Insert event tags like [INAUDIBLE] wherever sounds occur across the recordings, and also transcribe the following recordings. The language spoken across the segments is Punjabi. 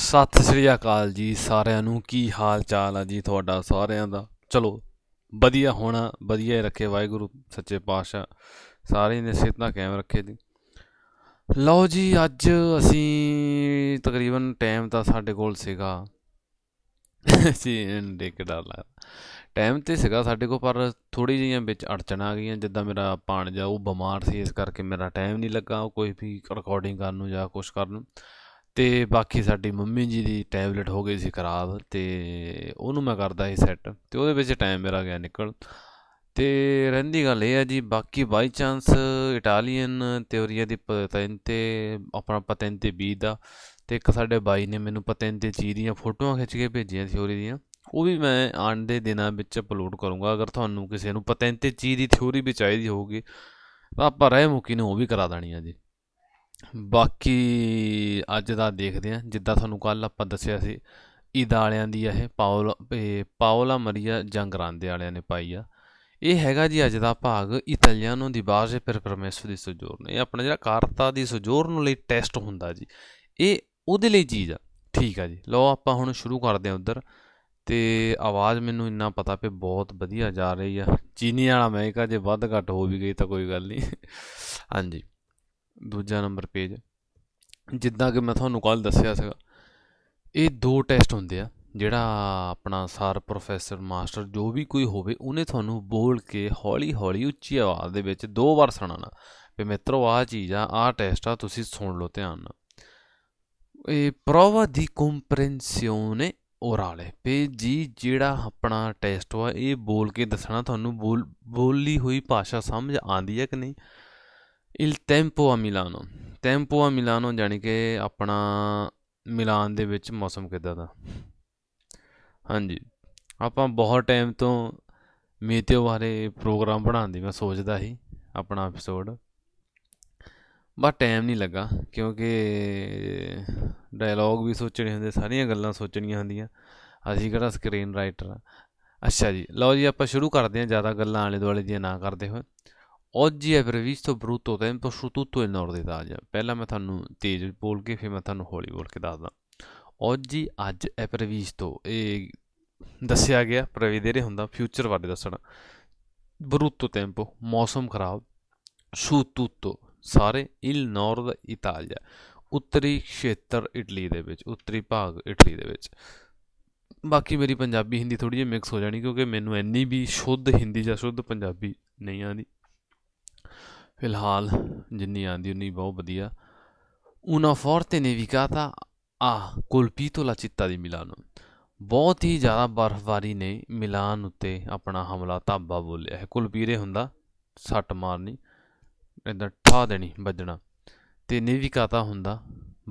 ਸਤਿ ਸ੍ਰੀ ਅਕਾਲ ਜੀ ਸਾਰਿਆਂ ਨੂੰ ਕੀ ਹਾਲ ਚਾਲ ਆ ਜੀ ਤੁਹਾਡਾ ਸਾਰਿਆਂ ਦਾ ਚਲੋ ਵਧੀਆ ਹੋਣਾ ਵਧੀਆ ਰੱਖੇ ਵਾਹਿਗੁਰੂ ਸੱਚੇ ਪਾਤਸ਼ਾਹ ਸਾਰੇ ਨੇ ਸਿਹਤਾਂ ਕਾਇਮ ਰੱਖੇ ਜੀ ਲਓ ਜੀ ਅੱਜ ਅਸੀਂ ਤਕਰੀਬਨ ਟਾਈਮ ਤਾਂ ਸਾਡੇ ਕੋਲ ਸੀਗਾ ਜੀ ਡਿੱਗਦਾ ਲਾ ਟਾਈਮ ਤੇ ਸੀਗਾ ਸਾਡੇ ਕੋਲ ਪਰ ਥੋੜੀ ਜਿਹੀਆਂ ਵਿੱਚ ਅੜਚਣ ਆ ਗਈਆਂ ਜਿੱਦਾਂ ਮੇਰਾ ਪਾਣ ਜਾ ਉਹ ਬਿਮਾਰ ਸੀ ਇਸ ਕਰਕੇ ਮੇਰਾ ਟਾਈਮ ਨਹੀਂ ਲੱਗਾ ਕੋਈ ਵੀ ਰਿਕਾਰਡਿੰਗ ਕਰਨ ਨੂੰ ਜਾਂ ਕੁਝ ਕਰਨ ਨੂੰ ਤੇ ਬਾਕੀ ਸਾਡੀ ਮੰਮੀ ਜੀ ਦੀ ਟੈਬਲੇਟ ਹੋ ਗਈ ਸੀ ਖਰਾਬ ਤੇ ਉਹਨੂੰ ਮੈਂ ਕਰਦਾ ਸੀ ਸੈੱਟ ਤੇ ਉਹਦੇ ਵਿੱਚ ਟਾਈਮ ਮੇਰਾ ਗਿਆ ਨਿਕਲ ਤੇ ਰਹਿੰਦੀ ਗੱਲ ਇਹ ਆ ਜੀ ਬਾਕੀ ਬਾਈ ਚਾਂਸ ਇਟਾਲੀਅਨ ਥਿਉਰੀਆਂ ਦੀ ਪਤੈਂਤੇ ਆਪਣਾ ਪਤੈਂਤੇ ਬੀ ਦਾ ਤੇ ਇੱਕ ਸਾਡੇ ਬਾਈ ਨੇ ਮੈਨੂੰ ਪਤੈਂਤੇ ਚੀ ਦੀਆਂ ਫੋਟੋਆਂ ਖਿੱਚ ਕੇ ਭੇਜੀਆਂ ਥਿਉਰੀ ਦੀਆਂ ਉਹ ਵੀ ਮੈਂ ਆਉਣ ਦੇ ਦਿਨਾਂ ਵਿੱਚ ਅਪਲੋਡ ਕਰੂੰਗਾ ਅਗਰ ਤੁਹਾਨੂੰ ਕਿਸੇ ਨੂੰ ਪਤੈਂਤੇ ਚੀ ਦੀ ਥਿਉਰੀ ਵੀ ਚਾਹੀਦੀ ਹੋਊਗੀ ਤਾਂ ਆਪਾਂ ਰਹਿ ਮੁਕੀ ਨੂੰ ਉਹ ਵੀ ਕਰਾ ਦੇਣੀ ਆ ਜੀ ਬਾਕੀ ਅੱਜ ਦਾ ਦੇਖਦੇ ਆ ਜਿੱਦਾਂ ਤੁਹਾਨੂੰ ਕੱਲ ਆਪਾਂ ਦੱਸਿਆ ਸੀ ਇਦਾਲਿਆਂ ਦੀ ਇਹ ਪਾਓਲਾ ਪਾਉਲਾ ਮਰੀਆ ਜੰਗਰਾਂਦੇ ਵਾਲਿਆਂ ਨੇ ਪਾਈ ਆ ਇਹ ਹੈਗਾ ਜੀ ਅੱਜ ਦਾ ਭਾਗ ਇਤਾਲੀਆਨੋ ਦੀ ਬਾਜ਼ੇ ਪਰ ਪਰਮੇਸ਼ਰ ਦੀ ਨੇ ਇਹ ਆਪਣਾ ਜਿਹੜਾ ਕਾਰਤਾ ਦੀ ਨੂੰ ਲਈ ਟੈਸਟ ਹੁੰਦਾ ਜੀ ਇਹ ਉਹਦੇ ਲਈ ਚੀਜ਼ ਆ ਠੀਕ ਆ ਜੀ ਲਓ ਆਪਾਂ ਹੁਣ ਸ਼ੁਰੂ ਕਰਦੇ ਆ ਉਧਰ ਤੇ ਆਵਾਜ਼ ਮੈਨੂੰ ਇੰਨਾ ਪਤਾ ਪਏ ਬਹੁਤ ਵਧੀਆ ਜਾ ਰਹੀ ਆ ਚੀਨੀ ਵਾਲਾ ਮੈਂ ਕਹਾਂ ਜੇ ਵੱਧ ਘੱਟ ਹੋ ਵੀ ਗਈ ਤਾਂ ਕੋਈ ਗੱਲ ਨਹੀਂ ਹਾਂਜੀ ਦੂਜਾ ਨੰਬਰ ਪੇਜ ਜਿੱਦਾਂ ਕਿ ਮੈਂ ਤੁਹਾਨੂੰ ਕੱਲ ਦੱਸਿਆ ਸੀਗਾ ਇਹ ਦੋ ਟੈਸਟ ਹੁੰਦੇ ਆ ਜਿਹੜਾ ਆਪਣਾ ਸਰ ਪ੍ਰੋਫੈਸਰ ਮਾਸਟਰ ਜੋ ਵੀ ਕੋਈ ਹੋਵੇ ਉਹਨੇ ਤੁਹਾਨੂੰ ਬੋਲ ਕੇ ਹੌਲੀ ਹੌਲੀ ਉੱਚੀ ਆਵਾਜ਼ ਦੇ ਵਿੱਚ ਦੋ ਵਾਰ ਸੁਣਾਣਾ ਵੀ ਮਿੱਤਰੋ ਆਹ ਚੀਜ਼ ਆ ਆਹ ਟੈਸਟ ਆ ਤੁਸੀਂ ਸੁਣ ਲਓ ਧਿਆਨ ਨਾਲ ਇਹ ਪ੍ਰੋਵਾ ਦੀ ਕੰਪਰੈਂਸੀਓਨੇ ਓਰਾਲੇ ਪੇ ਜੀ ਜਿਹੜਾ ਆਪਣਾ ਟੈਸਟ ਹੋਆ ਇਹ ਬੋਲ ਕੇ ਦੱਸਣਾ ਤੁਹਾਨੂੰ ਬੋਲੀ ਹੋਈ ਭਾਸ਼ਾ ਸਮਝ ਆਂਦੀ ਹੈ ਕਿ ਨਹੀਂ Il tempo a Milano. Tempo a Milano ਜਾਨੀ ਕਿ ਆਪਣਾ ਮਿਲਾਨ ਦੇ ਵਿੱਚ ਮੌਸਮ ਕਿਦਾਂ ਦਾ ਹਾਂਜੀ ਆਪਾਂ ਬਹੁਤ ਟਾਈਮ ਤੋਂ ਮੀਟਿਓ ਬਾਰੇ ਪ੍ਰੋਗਰਾਮ ਬਣਾਉਣ ਦੀ ਮੈਂ ਸੋਚਦਾ ਸੀ ਆਪਣਾ ਐਪੀਸੋਡ ਬਸ ਟਾਈਮ ਨਹੀਂ ਲੱਗਾ ਕਿਉਂਕਿ ਡਾਇਲੌਗ ਵੀ ਸੋਚਣੇ ਹੁੰਦੇ ਸਾਰੀਆਂ ਗੱਲਾਂ ਸੋਚਣੀਆਂ ਹੁੰਦੀਆਂ ਅਸੀਂ ਕਿਹੜਾ ਸਕਰੀਨ ਰਾਈਟਰ ਆ ਅੱਛਾ ਜੀ ਲਓ ਜੀ ਆਪਾਂ ਸ਼ੁਰੂ ਕਰਦੇ ਹਾਂ ਜ਼ਿਆਦਾ ਗੱਲਾਂ ਆਲੇ ਦੁਆਲੇ ਦੀਆਂ ਨਾ ਕਰਦੇ ਹੋਏ oggi è previsto brutto tempo su tutto il nord Italia. ਪਹਿਲਾਂ ਮੈਂ ਤੁਹਾਨੂੰ ਤੇਜ਼ ਬੋਲ ਕੇ ਫਿਰ ਮੈਂ ਤੁਹਾਨੂੰ ਹੌਲੀ ਬੋਲ ਕੇ ਦੱਸਦਾ। oggi ਅੱਜ è previsto ਇਹ ਦੱਸਿਆ ਗਿਆ prevedere ਹੁੰਦਾ ਫਿਊਚਰ ਬਾਰੇ ਦੱਸਣਾ। brutto tempo ਮੌਸਮ ਖਰਾਬ su tutto ਸਾਰੇ il nord Italia ਉੱਤਰੀ ਖੇਤਰ ਇਟਲੀ ਦੇ ਵਿੱਚ ਉੱਤਰੀ ਭਾਗ ਇਟਲੀ ਦੇ ਵਿੱਚ ਬਾਕੀ ਮੇਰੀ ਪੰਜਾਬੀ ਹਿੰਦੀ ਥੋੜੀ ਜਿਹੀ ਮਿਕਸ ਹੋ ਜਾਣੀ ਕਿਉਂਕਿ ਮੈਨੂੰ ਇੰਨੀ ਵੀ ਸ਼ੁੱਧ ਹਿੰਦੀ ਜਾਂ ਸ਼ੁੱਧ ਪੰਜਾਬੀ ਨਹੀਂ ਆਂਦੀ ਫਿਲਹਾਲ ਜਿੰਨੀ ਆਂਦੀ ਉਨੀ ਬਹੁਤ ਵਧੀਆ ਉਨਾ ਫੋਰਤੇ ਨੇਵਿਕਾਤਾ ਆ ਕੋਲਪੀਟੋ ਲਾ ਚਿੱਤਾ ਦੀ ਮਿਲਾਨੋ ਬਹੁਤ ਹੀ ਜ਼ਿਆਦਾ ਬਰਫ਼ਬਾਰੀ ਨੇ ਮਿਲਾਨ ਉੱਤੇ ਆਪਣਾ ਹਮਲਾ ਤਾਬਾ ਬੋਲਿਆ ਹੈ ਕੁਲਪੀਰੇ ਹੁੰਦਾ ਸੱਟ ਮਾਰਨੀ ਇਦਾਂ ਠਾ ਦੇਣੀ ਵੱਜਣਾ ਤੇ ਨੇਵਿਕਾਤਾ ਹੁੰਦਾ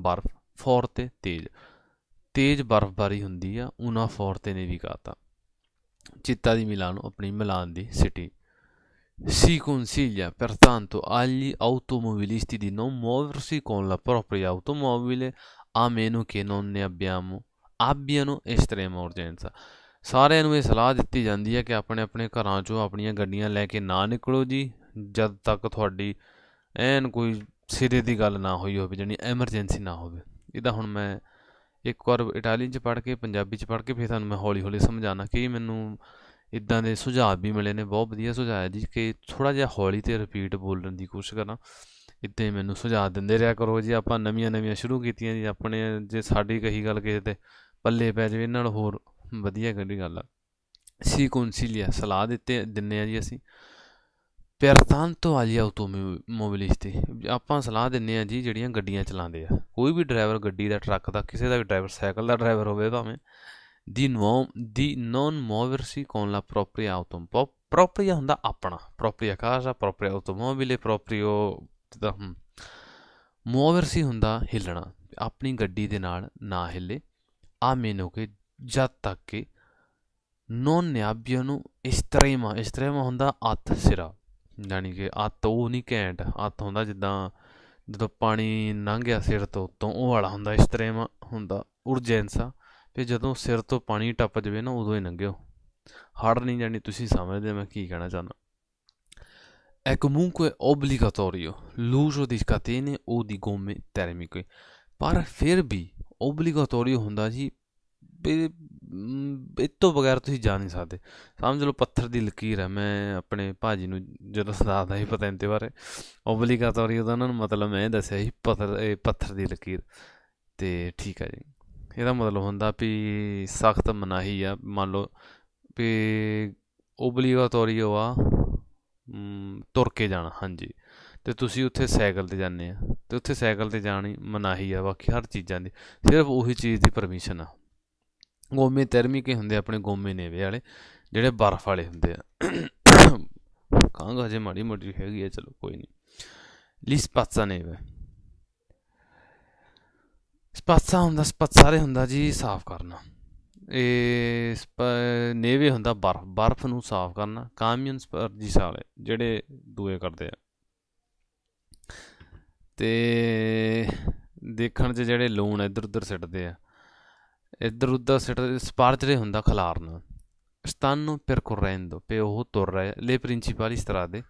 ਬਰਫ਼ ਫੋਰਤੇ ਤੇਜ਼ ਤੇਜ਼ ਬਰਫ਼ਬਾਰੀ ਹੁੰਦੀ ਆ ਉਨਾ ਫੋਰਤੇ ਨੇਵਿਕਾਤਾ ਚਿੱਤਾ ਦੀ ਮਿਲਾਨੋ ਆਪਣੀ ਮਿਲਾਨ ਦੀ city Si consiglia pertanto agli automobilisti di non muoversi con la propria automobile a meno che non ne abbiamo, abbiano estrema urgenza ਸਾਰਿਆਂ ਨੂੰ ਇਹ ਸਲਾਹ ਦਿੱਤੀ ਜਾਂਦੀ ਹੈ ਕਿ ਆਪਣੇ ਆਪਣੇ ਘਰਾਂ 'ਚੋਂ ਆਪਣੀਆਂ ਗੱਡੀਆਂ ਲੈ ਕੇ ਨਾ ਨਿਕਲੋ ਜੀ ਜਦ ਤੱਕ ਤੁਹਾਡੀ ਐਨ ਕੋਈ ਸਿਰੇ ਦੀ ਗੱਲ ਨਾ ਹੋਈ ਹੋਵੇ ਜਾਨੀ ਐਮਰਜੈਂਸੀ ਨਾ ਹੋਵੇ ਇਹਦਾ ਹੁਣ ਮੈਂ ਇੱਕ ਵਾਰ ਇਟਾਲੀਅਨ 'ਚ ਪੜ੍ਹ ਕੇ ਪੰਜਾਬੀ 'ਚ ਪੜ੍ਹ ਕੇ ਫਿਰ ਤੁਹਾਨੂੰ ਮੈਂ ਹੌਲੀ-ਹੌਲੀ ਸਮਝਾਣਾ ਕਿ ਮੈਨੂੰ ਇਦਾਂ ਦੇ ਸੁਝਾਅ ਵੀ ਮਿਲੇ ਨੇ ਬਹੁਤ ਵਧੀਆ ਸੁਝਾਅ ਹੈ ਜੀ ਕਿ ਥੋੜਾ ਜਿਹਾ ਹੌਲੀ ਤੇ ਰਿਪੀਟ ਬੋਲਣ ਦੀ ਕੋਸ਼ਿਸ਼ ਕਰਾਂ ਇੱਥੇ ਮੈਨੂੰ ਸੁਝਾਅ ਦਿੰਦੇ ਰਿਹਾ ਕਰੋ ਜੀ ਆਪਾਂ ਨਵੀਆਂ ਨਵੀਆਂ ਸ਼ੁਰੂ ਕੀਤੀਆਂ ਜੀ ਆਪਣੇ ਜੇ ਸਾਡੀ ਕਹੀ ਗੱਲ ਕਿਸੇ ਤੇ ਪੱਲੇ ਪੈ ਜਾਵੇ ਇਹਨਾਂ ਨਾਲ ਹੋਰ ਵਧੀਆ ਗੱਡੀ ਗੱਲ ਆ ਸੀ ਲਿਆ ਸਲਾਹ ਦਿੱਤੇ ਦਿੰਨੇ ਆ ਜੀ ਅਸੀਂ ਪਿਰਤਾਂਤੋ ਆਟੋ ਆਟੋਮੋਬਿਲਿਸਟ ਆਪਾਂ ਸਲਾਹ ਦਿੰਨੇ ਆ ਜੀ ਜਿਹੜੀਆਂ ਗੱਡੀਆਂ ਚਲਾਉਂਦੇ ਆ ਕੋਈ ਵੀ ਡਰਾਈਵਰ ਗੱਡੀ ਦਾ ਟਰੱਕ ਦਾ ਕਿਸੇ ਦਾ ਵੀ ਡਰਾਈਵਰ ਸਾਈਕਲ ਦਾ ਡਰਾਈਵਰ ਹੋਵੇ ਭਾਵੇਂ di, nuo- di non muoversi con la propria auto. Un po' propria onda apna, propria casa, propria automobile, proprio ਜਿੱਦਾਂ ਹਮ, ਮੁਆਵਰਸੀ ਹੁੰਦਾ ਹਿੱਲਣਾ ਆਪਣੀ ਗੱਡੀ ਦੇ ਨਾਲ ਨਾ ਹਿੱਲੇ ਆ ਮੈਨੂੰ ਕਿ ਜਦ ਤੱਕ ਕਿ ਨੋਨ ਨਿਆਬਿਆ ਨੂੰ ਇਸਤਰੇਮਾ ਇਸਤਰੇਮਾ ਹੁੰਦਾ ਅੱਤ ਸਿਰਾ ਯਾਨੀ ਕਿ ਅੱਤ ਉਹ ਨਹੀਂ ਘੈਂਟ ਅੱਤ ਹੁੰਦਾ ਜਿੱਦਾਂ ਜਦੋਂ ਪਾਣੀ ਲੰਘ ਗਿਆ ਸਿਰ ਤੋਂ ਤੋਂ ਉਹ ਵਾਲਾ ਹੁੰਦਾ ਇਸਤਰੇਮਾ ਹੁੰਦਾ ਉਰਜੈਂਸਾ ਤੇ ਜਦੋਂ ਸਿਰ ਤੋਂ ਪਾਣੀ ਟੱਪ ਜਵੇ ਨਾ ਉਦੋਂ ਹੀ ਲੰਘਿਓ ਹੜ ਨਹੀਂ ਜਾਣੀ ਤੁਸੀਂ ਸਮਝਦੇ ਮੈਂ ਕੀ ਕਹਿਣਾ ਚਾਹੁੰਦਾ ਐ comunque obbligatorio l'uso di catene o di gomme termiche. ਪਰ ਫਿਰ ਵੀ obbligatorio ਹੁੰਦਾ ਜੀ ਇਹ ਤੋਂ ਬਗੈਰ ਤੁਸੀਂ ਜਾ ਨਹੀਂ ਸਕਦੇ ਸਮਝ ਲਓ ਪੱਥਰ ਦੀ ਲਕੀਰ ਹੈ ਮੈਂ ਆਪਣੇ ਭਾਜੀ ਨੂੰ ਜਦੋਂ ਦੱਸਦਾ ਸੀ ਪਤਾ ਇੰਤੇ ਬਾਰੇ obbligatorio ਦਾ ਉਹਨਾਂ ਨੂੰ ਮਤਲਬ ਮੈਂ ਦੱਸਿਆ ਸੀ ਪੱਥਰ ਇਹ ਪੱਥਰ ਦੀ ਲਕੀਰ ਤੇ ਠੀਕ ਹੈ ਜੀ ਇਹਦਾ ਮਤਲਬ ਹੁੰਦਾ ਵੀ ਸਖਤ ਮਨਾਹੀ ਆ ਮੰਨ ਲਓ ਵੀ ਹੋ ਆ ਤੁਰ ਕੇ ਜਾਣਾ ਹਾਂਜੀ ਤੇ ਤੁਸੀਂ ਉੱਥੇ ਸਾਈਕਲ ਤੇ ਜਾਂਦੇ ਆ ਤੇ ਉੱਥੇ ਸਾਈਕਲ ਤੇ ਜਾਣੀ ਮਨਾਹੀ ਆ ਬਾਕੀ ਹਰ ਚੀਜ਼ਾਂ ਦੀ ਸਿਰਫ ਉਹੀ ਚੀਜ਼ ਦੀ ਪਰਮਿਸ਼ਨ ਆ ਗੋਮੇ ਤਰਮੀ ਕੇ ਹੁੰਦੇ ਆਪਣੇ ਗੋਮੇ ਨੇਵੇ ਵਾਲੇ ਜਿਹੜੇ ਬਰਫ਼ ਵਾਲੇ ਹੁੰਦੇ ਆ [COUGHS] ਕਾਂਗਾ ਜੇ ਮਾੜੀ ਮੋਟੀ ਹੈਗੀ ਆ ਚਲੋ ਕੋਈ ਨਹੀਂ ਲਿਸਪਾਤਸਾ ਨੇਵੇ ਸਪਾਸਾ ਹੁੰਦਾ ਸਪਾਸਾਰੇ ਹੁੰਦਾ ਜੀ ਸਾਫ਼ ਕਰਨਾ ਇਹ ਨੇਵੇ ਹੁੰਦਾ ਬਰਫ ਬਰਫ ਨੂੰ ਸਾਫ਼ ਕਰਨਾ ਪਰ ਜੀ ਸਾਲੇ ਜਿਹੜੇ ਦੂਏ ਕਰਦੇ ਆ ਤੇ ਦੇਖਣ 'ਚ ਜਿਹੜੇ ਲੂਣ ਇਧਰ ਉਧਰ ਸਿੱਟਦੇ ਆ ਇਧਰ ਉਧਰ ਸਿੱਟ ਸਪਾਰਜਰੇ ਹੁੰਦਾ ਖਲਾਰਨਾ ਸਤਾਨੋ ਪਰ correndo ਪੇ ਉਹ ਤੁਰ ਰਹੇ ਲੈ ਪ੍ਰਿੰਸੀਪਲ ਇਸ ਤਰ੍ਹਾਂ ਦੇ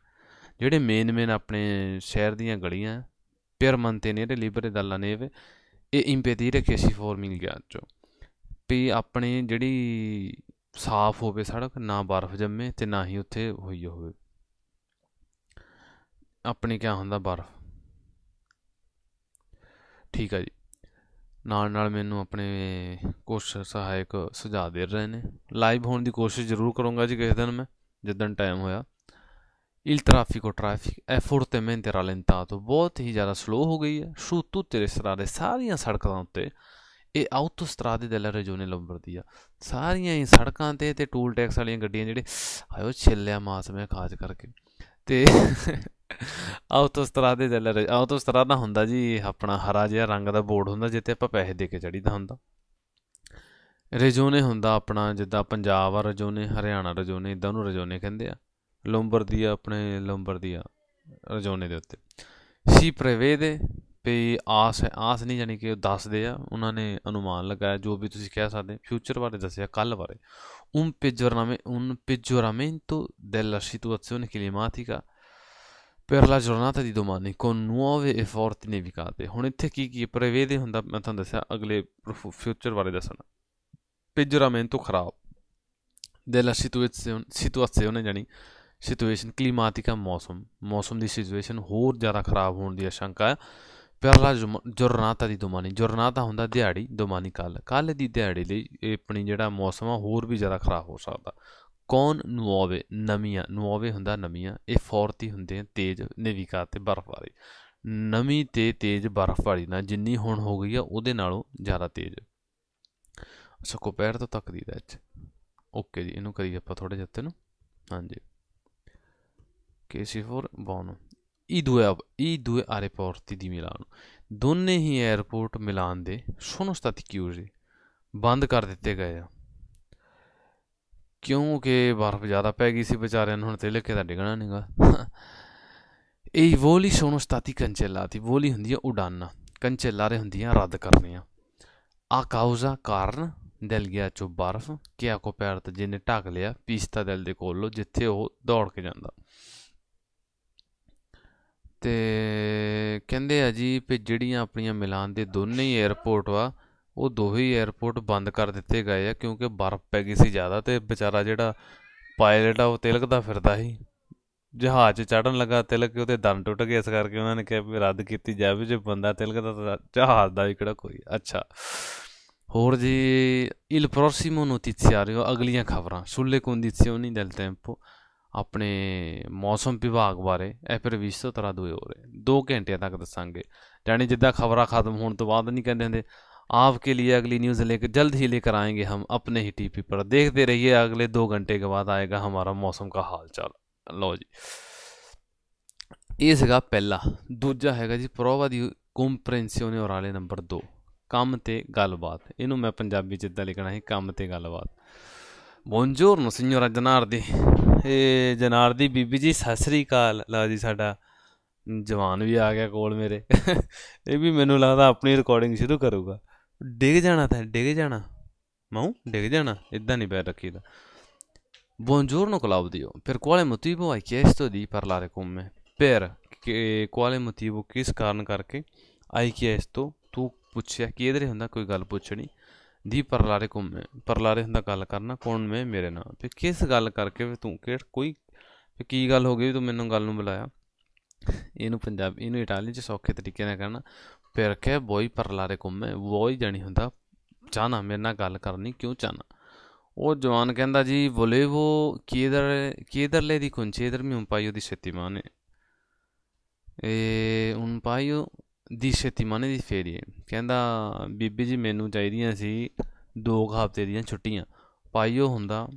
ਜਿਹੜੇ ਮੇਨ ਮੇਨ ਆਪਣੇ ਸ਼ਹਿਰ ਦੀਆਂ ਗਲੀਆਂ ਪਿਰ ਮੰਤੇ ਨੇਰੇ ਲਿਬਰੇ ਦਾ ਨੇਵੇ ਇਹ ਇੰਪੈਦੀ che si formi ਗਿਆ ghiaccio ਵੀ ਆਪਣੇ ਜਿਹੜੀ ਸਾਫ਼ ਹੋਵੇ ਸੜਕ ਨਾ ਬਰਫ਼ ਜੰਮੇ ਤੇ ਨਾ ਹੀ ਉੱਥੇ ਹੋਈ ਹੋਵੇ ਆਪਣੇ ਕਿਆ ਹੁੰਦਾ ਬਰਫ਼ ਠੀਕ ਹੈ ਜੀ ਨਾਲ ਨਾਲ ਮੈਨੂੰ ਆਪਣੇ ਕੁਝ ਸਹਾਇਕ ਸੁਝਾ ਦੇ ਰਹੇ ਨੇ ਲਾਈਵ ਹੋਣ ਦੀ ਕੋਸ਼ਿਸ਼ ਜ਼ਰੂਰ ਕਰੂੰਗਾ ਜੀ ਕਿਸੇ ਦਿਨ ਮੈਂ ਜਦੋਂ ਟਾਈਮ ਹੋਇਆ Il traffico traffic è fortemente rallentato, ਬਹੁਤ ਹੀ ਜ਼ਿਆਦਾ ਸਲੋ ਹੋ ਗਈ ਹੈ su tutte le strade ਸਾਰੀਆਂ ਸੜਕਾਂ ਉੱਤੇ ਇਹ ਆਟੋਸਟਰਾਦੇ della regione Lombardia ਸਾਰੀਆਂ ਹੀ ਸੜਕਾਂ ਤੇ ਤੇ ਟੂਲ ਟੈਕਸ ਵਾਲੀਆਂ ਗੱਡੀਆਂ ਜਿਹੜੇ ਆਇਓ ਛਿੱਲਿਆ ਮਾਸ ਮੈਂ ਖਾਜ ਕਰਕੇ ਤੇ ਆਟੋਸਟਰਾਦੇ della ਆਟੋਸਟਰਾਦਾ ਹੁੰਦਾ ਜੀ ਆਪਣਾ ਹਰਾ ਜਿਹਾ ਰੰਗ ਦਾ ਬੋਰਡ ਹੁੰਦਾ ਜਿੱਤੇ ਆਪਾਂ ਪੈਸੇ ਦੇ ਕੇ ਚੜੀਦਾ ਹੁੰਦਾ ਰਜੋਨੇ ਹੁੰਦਾ ਆਪਣਾ ਜਿੱਦਾਂ ਪੰਜਾਬ ਆ ਰਜੋਨੇ ਹਰਿਆਣਾ ਰਜੋਨੇ ਇਦਾਂ ਨੂੰ ਰਜੋਨੇ ਕਹਿੰਦੇ ਆ ਲੋਂਬਰਦੀਆ ਆਪਣੇ ਲੋਂਬਰਦੀਆ ਰਜੋਨੇ ਦੇ ਉੱਤੇ ਸੀ ਪ੍ਰਵੇਦੇ ਪੇ ਆਸ ਹੈ ਆਸ ਨਹੀਂ ਜਾਨੀ ਕਿ ਉਹ ਦੱਸਦੇ ਆ ਉਹਨਾਂ ਨੇ ਅਨੁਮਾਨ ਲਗਾਇਆ ਜੋ ਵੀ ਤੁਸੀਂ ਕਹਿ ਸਕਦੇ ਫਿਊਚਰ ਬਾਰੇ ਦੱਸਿਆ ਕੱਲ ਬਾਰੇ ਉਮ ਪੇਜੋਰਨਾਮੇ ਉਨ ਪਿਜੋਰਾਮੈਂਟੋ ਦੇਲਾ ਸਿਚੁਆਸਿਓਨੇ ਕਲੀਮਾਟਿਕਾ ਪਰ ਲਾ ਜੋਰਨਾਤਾ ਦੀ ਦੋਮਾਨੀ ਕੋ ਨੂਵੇ ਐਫੋਰਟ ਨੇਵਿਕਾਤੇ ਹੁਣ ਇੱਥੇ ਕੀ ਕੀ ਪ੍ਰਵੇਦੇ ਹੁੰਦਾ ਮੈਂ ਤੁਹਾਨੂੰ ਦੱਸਿਆ ਅਗਲੇ ਫਿਊਚਰ ਬਾਰੇ ਦੱਸਣਾ ਪਿਜੋਰਾਮੈਂਟੋ ਖਰਾਬ ਦੇਲਾ ਸਿਚੁਆਸਿਓਨ ਸਿਚੁਆਸਿਓਨੇ ਜਾਨੀ ਸਿਚੁਏਸ਼ਨ ਕਲਾਈਮੈਟਿਕਾ ਮੌਸਮ ਮੌਸਮ ਦੀ ਸਿਚੁਏਸ਼ਨ ਹੋਰ ਜ਼ਿਆਦਾ ਖਰਾਬ ਹੋਣ ਦੀ ਆਸ਼ੰਕਾ ਹੈ ਪਹਿਲਾ ਜੁਰਨਾਤਾ ਦੀ ਦੁਮਾਨੀ ਜੁਰਨਾਤਾ ਹੁੰਦਾ ਦਿਹਾੜੀ ਦੁਮਾਨੀ ਕੱਲ ਕੱਲ ਦੀ ਦਿਹਾੜੀ ਲਈ ਆਪਣੀ ਜਿਹੜਾ ਮੌਸਮ ਆ ਹੋਰ ਵੀ ਜ਼ਿਆਦਾ ਖਰਾਬ ਹੋ ਸਕਦਾ ਕੌਣ ਨੂਵੇ ਨਮੀਆਂ ਨੂਵੇ ਹੁੰਦਾ ਨਮੀਆਂ ਇਹ ਫੌਰਤੀ ਹੁੰਦੇ ਆ ਤੇਜ਼ ਨੇਵਿਕਾ ਤੇ ਬਰਫ਼ਬਾਰੀ ਨਮੀ ਤੇ ਤੇਜ਼ ਬਰਫ਼ਬਾਰੀ ਨਾਲ ਜਿੰਨੀ ਹੁਣ ਹੋ ਗਈ ਆ ਉਹਦੇ ਨਾਲੋਂ ਜ਼ਿਆਦਾ ਤੇਜ਼ ਸਕੋਪੈਰ ਤੋਂ ਤੱਕ ਦੀ ਦਾ ਓਕੇ ਜੀ ਇਹਨੂੰ ਕਰੀਏ ਆਪਾਂ ਥੋੜੇ ਜਿਹਾ ਤੇ ਨੂੰ ਹਾਂਜੀ ਕੇਸੀਫੋਰ ਬੋਨੋ ਇਹ ਦue i due aeroporti di Milano ਦੋਨੇ ਹੀ 에어ਪੋਰਟ ਮਿਲਾਨ ਦੇ sono stati chiusi ਬੰਦ ਕਰ ਦਿੱਤੇ ਗਏ ਆ ਕਿਉਂਕਿ ਬਰਫ਼ ਜ਼ਿਆਦਾ ਪੈ ਗਈ ਸੀ ਵਿਚਾਰਿਆਂ ਨੂੰ ਹੁਣ ਤੇ ਲਿਖੇ ਤਾਂ ਡਿੱਗਣਾ ਨਹੀਂਗਾ ਇਹ ਵੋਲੀ sono stati cancellati ਵੋਲੀ ਹੁੰਦੀ ਆ ਉਡਾਨਾ ਕੰਚੇਲਾਰੇ ਹੁੰਦੀਆਂ ਰੱਦ ਕਰਨੀਆਂ ਆ ਕਾਉਜ਼ਾ ਕਾਰਨ ਦਿਲ ਗਿਆ ਚੋ ਬਰਫ਼ ਕਿਆ ਕੋ ਪੈਰ ਤੇ ਜਿਹਨੇ ਢੱਕ ਲਿਆ ਪੀਸਤਾ ਦਿਲ ਦੇ ਕੋਲੋਂ ਜਿੱਥੇ ਉਹ ਦੌੜ ਕੇ ਜਾਂਦਾ ਤੇ ਕਹਿੰਦੇ ਆ ਜੀ ਕਿ ਜਿਹੜੀਆਂ ਆਪਣੀਆਂ ਮਿਲਾਨ ਦੇ ਦੋਨੇ ਹੀ 에ਅਰਪੋਰਟ ਵਾ ਉਹ ਦੋਹੇ 에ਅਰਪੋਰਟ ਬੰਦ ਕਰ ਦਿੱਤੇ ਗਏ ਆ ਕਿਉਂਕਿ ਬਰਫ਼ ਪੈ ਗਈ ਸੀ ਜ਼ਿਆਦਾ ਤੇ ਵਿਚਾਰਾ ਜਿਹੜਾ ਪਾਇਲਟ ਆ ਉਹ ਤਿਲਕਦਾ ਫਿਰਦਾ ਸੀ ਜਹਾਜ਼ 'ਚ ਚੜਨ ਲੱਗਾ ਤਿਲਕ ਉਹਦੇ ਦੰਦ ਟੁੱਟ ਗਏ ਇਸ ਕਰਕੇ ਉਹਨਾਂ ਨੇ ਕਿਹਾ ਵੀ ਰੱਦ ਕੀਤੀ ਜਾਵੇ ਜੇ ਬੰਦਾ ਤਿਲਕਦਾ ਤਾਂ ਜਹਾਜ਼ ਦਾ ਵੀ ਕਿਹੜਾ ਕੋਈ ਅੱਛਾ ਹੋਰ ਜੀ ਇਲ ਪ੍ਰੋਸੀਮੋ notiziario ਅਗਲੀਆਂ ਖਬਰਾਂ ਸੁੱਲੇ ਕੋਂਦੀਸੀਓਨੀ del ਟੈਂਪੋ ਆਪਣੇ ਮੌਸਮ ਵਿਭਾਗ ਬਾਰੇ ਇਹ ਫਿਰ ਵਿਸ਼ੇਸ਼ ਤਰ੍ਹਾਂ ਦੇ ਹੋ ਰਹੇ 2 ਘੰਟਿਆਂ ਤੱਕ ਦੱਸਾਂਗੇ ਜਾਨੀ ਜਿੱਦਾਂ ਖਬਰਾਂ ਖਤਮ ਹੋਣ ਤੋਂ ਬਾਅਦ ਨਹੀਂ ਕਹਿੰਦੇ ਹੁੰਦੇ ਲਈ ਅਗਲੀ ਨਿਊਜ਼ ਲੈ ਕੇ ਜਲਦ ਹੀ ਲੈ ਆਏਗੇ ਹਮ ਆਪਣੇ ਹੀ टीपी ਪਰ ਦੇਖਦੇ ਰਹੀਏ ਅਗਲੇ 2 ਘੰਟੇ ਕੇ ਬਾਅਦ ਆਏਗਾ ਹਮਾਰਾ ਮੌਸਮ ਕਾ ਹਾਲ ਚਾਲ ਲੋ ਜੀ ਇਹ ਸੀਗਾ ਪਹਿਲਾ ਦੂਜਾ ਹੈਗਾ ਜੀ ਪ੍ਰੋਵਾ ਦੀ ਕੰਪਰੈਂਸੀਓਨੇ ਔਰਾਲੇ ਨੰਬਰ 2 ਕੰਮ ਤੇ ਗੱਲਬਾਤ ਇਹਨੂੰ ਮੈਂ ਪੰਜਾਬੀ ਚ ਇਦਾਂ ਲਿਖਣਾ ਹੈ ਕੰਮ ਤੇ ਗੱਲਬਾਤ ਬੋਂਜੋਰਨੋ ਸਿਗਨੋਰਾ ਜਨਾਰਦੀ ਇਹ ਜਨਾਰਦੀ ਬੀਬੀ ਜੀ ਸਤਿ ਸ੍ਰੀ ਅਕਾਲ ਜੀ ਸਾਡਾ ਜਵਾਨ ਵੀ ਆ ਗਿਆ ਕੋਲ ਮੇਰੇ ਇਹ ਵੀ ਮੈਨੂੰ ਲੱਗਦਾ ਆਪਣੀ ਰਿਕਾਰਡਿੰਗ ਸ਼ੁਰੂ ਕਰੂਗਾ ਡਿੱਗ ਜਾਣਾ ਤਾਂ ਡਿੱਗ ਜਾਣਾ ਮਾਉ ਡਿੱਗ ਜਾਣਾ ਇਦਾਂ ਨਹੀਂ ਪੈਰ ਰੱਖੀਦਾ Buongiorno Claudio, per quale motivo hai chiesto di parlare ਕੋਮ ਮੈਂ ਪਰ ਕਿ quale motivo, ਕਿਸ ਕਾਰਨ ਕਰਕੇ hai ਤੋਂ ਤੂੰ ਪੁੱਛਿਆ ਕਿ ਇਧਰੇ ਹੁੰਦਾ ਕੋਈ ਗੱਲ ਪੁੱਛਣੀ ਦੀ ਪਰਲਾਰੇ ਕੋ ਮੈਂ ਪਰਲਾਰੇ ਹੁੰਦਾ ਗੱਲ ਕਰਨਾ ਕੌਣ ਮੈਂ ਮੇਰੇ ਨਾਲ ਤੇ ਕਿਸ ਗੱਲ ਕਰਕੇ ਤੂੰ ਕਿਹੜ ਕੋਈ ਕੀ ਗੱਲ ਹੋ ਗਈ ਤੂੰ ਮੈਨੂੰ ਗੱਲ ਨੂੰ ਬੁਲਾਇਆ ਇਹਨੂੰ ਪੰਜਾਬੀ ਇਹਨੂੰ ਇਟਾਲੀ ਚ ਸੌਖੇ ਤਰੀਕੇ ਨਾਲ ਕਰਨਾ ਫਿਰ ਕੇ ਬੋਈ ਪਰਲਾਰੇ ਕੋ ਮੈਂ ਵੋਈ ਜਾਣੀ ਹੁੰਦਾ ਚਾਹਨਾ ਮੇਰੇ ਨਾਲ ਗੱਲ ਕਰਨੀ ਕਿਉਂ ਚਾਹਨਾ ਉਹ ਜਵਾਨ ਕਹਿੰਦਾ ਜੀ ਬੋਲੇ ਉਹ ਕਿਧਰ ਲੈ ਦੀ ਕੁੰਚੇਦਰ ਮੈਂ ਪਾਇਓ ਦੀ ਸ਼ਤੀਮਾਨੇ ਏ ਉਨ ਪਾਇਓ ਦੀ ਮਾਨੇ ਦੀ ਫੇਰੀ ਕਹਿੰਦਾ ਬੀਬੀ ਜੀ ਮੈਨੂੰ ਚਾਹੀਦੀਆਂ ਸੀ ਦੋ ਹਫ਼ਤੇ ਦੀਆਂ ਛੁੱਟੀਆਂ ਪਾਈਓ ਹੁੰਦਾ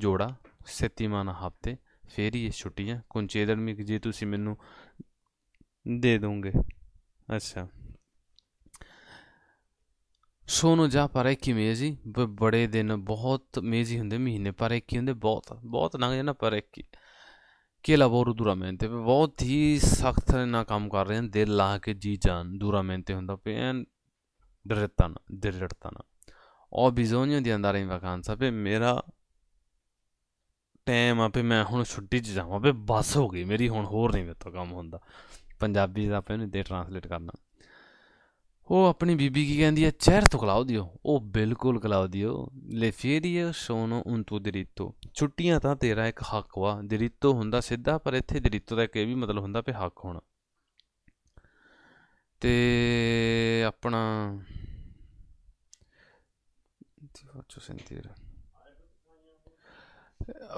ਜੋੜਾ ਸ਼ਤੀਮਾਨਾ ਹਫ਼ਤੇ ਫੇਰੀ ਇਹ ਛੁੱਟੀਆਂ ਕੁੰਚੇ ਮਿਕ ਜੇ ਤੁਸੀਂ ਮੈਨੂੰ ਦੇ ਦੋਗੇ ਅੱਛਾ ਸੋਨੋ ਜਾ ਪਰ ਇੱਕ ਮੇਜੀ ਬੜੇ ਦਿਨ ਬਹੁਤ ਮੇਜੀ ਹੁੰਦੇ ਮਹੀਨੇ ਪਰ ਇੱਕ ਹੁੰਦੇ ਬਹੁਤ ਬਹੁਤ ਲੰਘ ਜਾਂਦਾ ਪਰ ਇੱਕ ਕਿ बोरू ਦੂਰਾ ਮਿਹਨਤੇ ਪੇ ਬਹੁਤ ਹੀ ਸਖਤ ਨਾ ਕੰਮ ਕਰ ਰਹੇ ਹਨ ਦਿਲ ਲਾ ਕੇ ਜੀ ਜਾਨ ਦੂਰਾ ਹੁੰਦਾ ਪੇ ਐਨ ਡਰਤਾ ਨਾ ਡਰਤਾ ਨਾ ਔਰ ਦੀ ਅੰਦਰ ਇਨ ਵਕਾਂਸਾ ਪੇ ਮੇਰਾ ਟਾਈਮ ਆ ਪੇ ਮੈਂ ਹੁਣ ਛੁੱਟੀ 'ਚ ਜਾਵਾਂ ਪੇ ਬਸ ਹੋ ਗਈ ਮੇਰੀ ਹੁਣ ਹੋਰ ਨਹੀਂ ਮੇਤੋਂ ਕੰਮ ਹੁੰਦਾ ਪੰਜਾਬੀ ਦਾ ਪੇ ਉਹਨੇ ਦੇ ਟ੍ਰਾਂਸਲੇਟ ਕਰਨਾ ਉਹ ਆਪਣੀ ਬੀਬੀ ਕੀ ਕਹਿੰਦੀ ਹੈ ਚਿਹਰ ਤੋਂ ਕਲਾਉਦੀਓ ਉਹ ਬਿਲਕੁਲ ਕਲਾਉਦੀਓ ਲੈ ਫੇਰੀਏ ਸੋਨੋ ਤੋ ਦਰੀਤੋ ਛੁੱਟੀਆਂ ਤਾਂ ਤੇਰਾ ਇੱਕ ਹੱਕ ਵਾ ਦਰੀਤੋ ਹੁੰਦਾ ਸਿੱਧਾ ਪਰ ਇੱਥੇ ਦਰੀਤੋ ਦਾ ਇਹ ਵੀ ਮਤਲਬ ਹੁੰਦਾ ਪੇ ਹੱਕ ਹੋਣਾ ਤੇ ਆਪਣਾ ti faccio sentire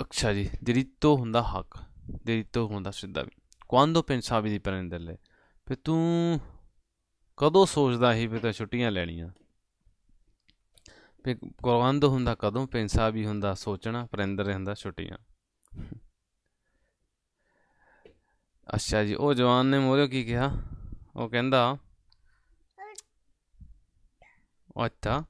ਅੱਛਾ ਜੀ ਦਰੀਤੋ ਹੁੰਦਾ ਹੱਕ ਦਰੀਤੋ ਹੁੰਦਾ ਸਿੱਧਾ ਵੀ ਕੁਆਂਦੋ pensavi di ਪਰ ਤੂੰ ਕਦੋਂ ਸੋਚਦਾ ਸੀ ਵੀ ਤਾਂ ਛੁੱਟੀਆਂ ਲੈਣੀਆਂ ਗੁਰਵੰਦ ਹੁੰਦਾ ਕਦੋਂ ਪੈਂਸਾ ਵੀ ਹੁੰਦਾ ਸੋਚਣਾ ਪਰਿੰਦਰ ਰਹਿੰਦਾ ਛੁੱਟੀਆਂ ਅੱਛਾ ਜੀ ਉਹ ਜਵਾਨ ਨੇ ਮੋਰੇ ਕੀ ਕਿਹਾ ਉਹ ਕਹਿੰਦਾ ਅੱਛਾ